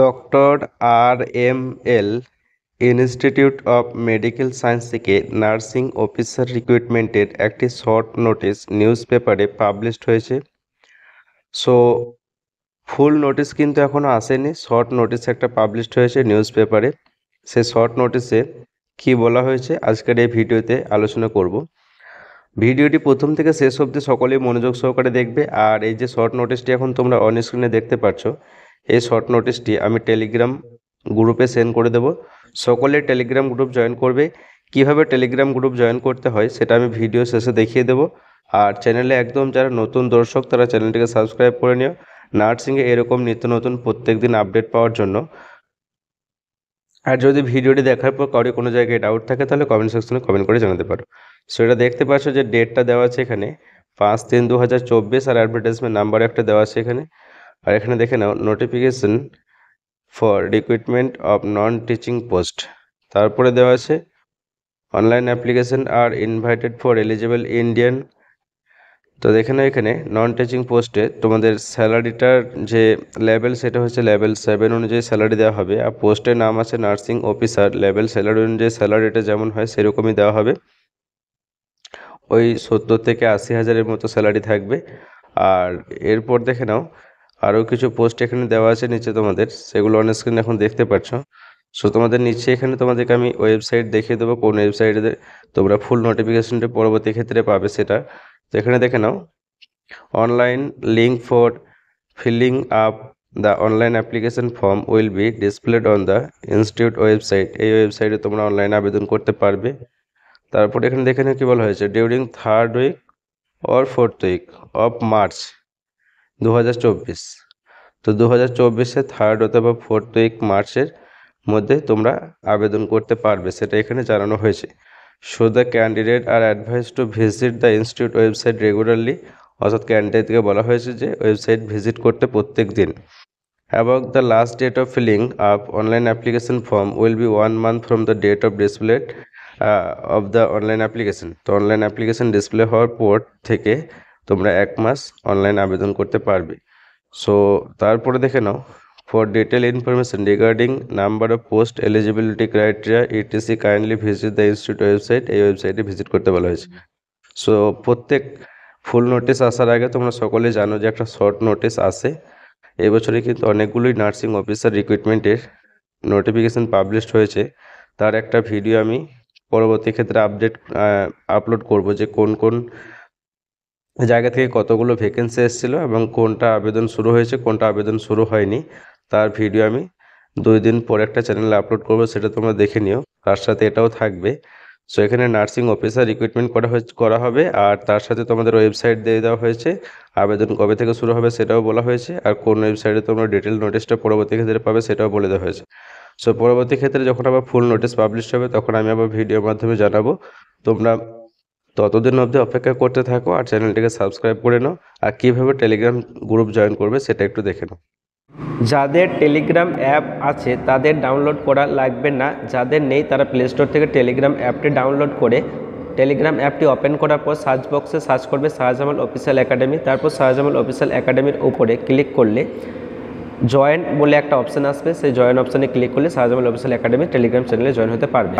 doctor R M L institute of medical science থেকে nursing officer রিক্রুটমেন্টের একটি short notice news পেপারে published হয়েছে সো ফুল নোটিশ কিন্তু এখনও আসেনি শর্ট নোটিশ একটা পাবলিশড হয়েছে নিউজ পেপারে সে শর্ট নোটিশে কি বলা হয়েছে আজকের এই ভিডিওতে আলোচনা করব ভিডিওটি প্রথম থেকে শেষ অবধি সকলেই মনোযোগ সহকারে দেখবে আর এই যে শর্ট নোটিশটি এখন তোমরা অন স্ক্রিনে দেখতে পাচ্ছ এই শর্ট নোটিশটি আমি টেলিগ্রাম গ্রুপে সেন্ড করে দেব সকলে টেলিগ্রাম গ্রুপ জয়েন করবে কিভাবে টেলিগ্রাম গ্রুপ জয়েন করতে হয় সেটা আমি ভিডিও শেষে দেখিয়ে দেব আর চ্যানেলে একদম যারা নতুন দর্শক তারা চ্যানেলটিকে সাবস্ক্রাইব করে নিও নার্সিংয়ে এরকম নিত্য নতুন প্রত্যেক দিন আপডেট পাওয়ার জন্য আর যদি ভিডিওটি দেখার পর কারোর কোনো জায়গায় ডাউট থাকে তাহলে কমেন্ট সেকশনে কমেন্ট করে জানাতে পারো সেটা দেখতে পাচ্ছ যে ডেটটা দেওয়া আছে এখানে পাঁচ তিন দু হাজার চব্বিশ আর অ্যাডভার্টাইজমেন্ট নাম্বার একটা দেওয়া আছে এখানে আর এখানে দেখে নাও notification for recruitment of non teaching post তারপরে দেওয়া আছে online application are invited for eligible Indian তো দেখে নাও এখানে নন টিচিং পোস্টে তোমাদের স্যালারিটার যে লেভেল সেটা হচ্ছে লেভেল সেভেন অনুযায়ী স্যালারি দেওয়া হবে আর পোস্টের নাম আছে নার্সিং অফিসার লেভেল স্যালারি অনুযায়ী স্যালারিটা যেমন হয় সেরকমই দেওয়া হবে ওই সত্তর থেকে আশি হাজারের মতো স্যালারি থাকবে আর এরপর দেখে নাও আরও কিছু পোস্ট এখানে দেওয়া আছে নিচে তোমাদের সেগুলো অন স্ক্রিন এখন দেখতে পাচ্ছ সো তোমাদের নিচে এখানে তোমাদেরকে আমি ওয়েবসাইট দেখিয়ে দেবো কোন ওয়েবসাইটে তোমরা ফুল নোটিফিকেশনটা পরবর্তী ক্ষেত্রে পাবে সেটা তো এখানে দেখে নাও online link for filling up the online application form will be displayed on the institute website এই ওয়েবসাইটে তোমরা অনলাইনে আবেদন করতে পারবে তারপর এখানে দেখে নাও কী বলা হয়েছে during third week or fourth week of March দু তো দু হাজার চব্বিশে থার্ড অথবা ফোর্থ উইক মার্চের মধ্যে তোমরা আবেদন করতে পারবে সেটা এখানে জানানো হয়েছে so the candidate are advise to visit the institute website regularly অর্থাৎ ক্যান্ডিডেটকে বলা হয়েছে যে ওয়েবসাইট ভিজিট করতে প্রত্যেক দিন about the last date of filling up online application form will be one month from the date of displayed of the online application তো online application display হওয়ার পর থেকে তোমরা এক মাস অনলাইন আবেদন করতে পারবে সো তারপরে দেখে নাও for detail information regarding number of post eligibility criteria etc kindly visit the institute website এই ওয়েবসাইটে ভিজিট করতে বলা হয়েছে সো প্রত্যেক ফুল নোটিস আসার আগে তোমরা সকলে জানো যে একটা শর্ট নোটিস আসে এবছরে কিন্তু অনেকগুলোই নার্সিং অফিসার রিক্রুটমেন্টের নোটিফিকেশান পাবলিশড হয়েছে তার একটা ভিডিও আমি পরবর্তী ক্ষেত্রে আপডেট আপলোড করব যে কোন কোন জায়গা থেকে কতগুলো ভ্যাকেন্সি এসেছিলো এবং কোনটা আবেদন শুরু হয়েছে কোনটা আবেদন শুরু হয়নি তার ভিডিও আমি দুই দিন পরে একটা চ্যানেলে আপলোড করবো সেটা তোমরা দেখে নিও তার সাথে এটাও থাকবে সো এখানে নার্সিং অফিসার রিক্রুটমেন্ট করা করা হবে আর তার সাথে তোমাদের ওয়েবসাইট দিয়ে দেওয়া হয়েছে আবেদন কবে থেকে শুরু হবে সেটাও বলা হয়েছে আর কোন ওয়েবসাইটে তোমরা ডিটেল নোটিশটা পরবর্তী ক্ষেত্রে পাবে সেটাও বলে দেওয়া হয়েছে সো পরবর্তী ক্ষেত্রে যখন আবার ফুল নোটিশ পাবলিশ হবে তখন আমি আবার ভিডিওর মাধ্যমে জানাবো তোমরা ততদিন অবধি অপেক্ষা করতে থাকো আর চ্যানেলটিকে সাবস্ক্রাইব করে নাও আর কীভাবে টেলিগ্রাম গ্রুপ জয়েন করবে সেটা একটু দেখে নাও যাদের টেলিগ্রাম অ্যাপ আছে তাদের ডাউনলোড করা লাগবে না যাদের নেই তারা প্লে স্টোর থেকে টেলিগ্রাম অ্যাপটি ডাউনলোড করে টেলিগ্রাম অ্যাপটি ওপেন করার পর সার্চ বক্সে সার্চ করবে শাহজামাল অফিসিয়াল একাডেমি তারপর শাহজামাল অফিসিয়াল একাডেমির উপরে ক্লিক করলে জয়েন বলে একটা অপশান আসবে সেই জয়েন অপশানে ক্লিক করলে শাহজামাল অফিসিয়াল একাডেমি টেলিগ্রাম চ্যানেলে জয়েন হতে পারবে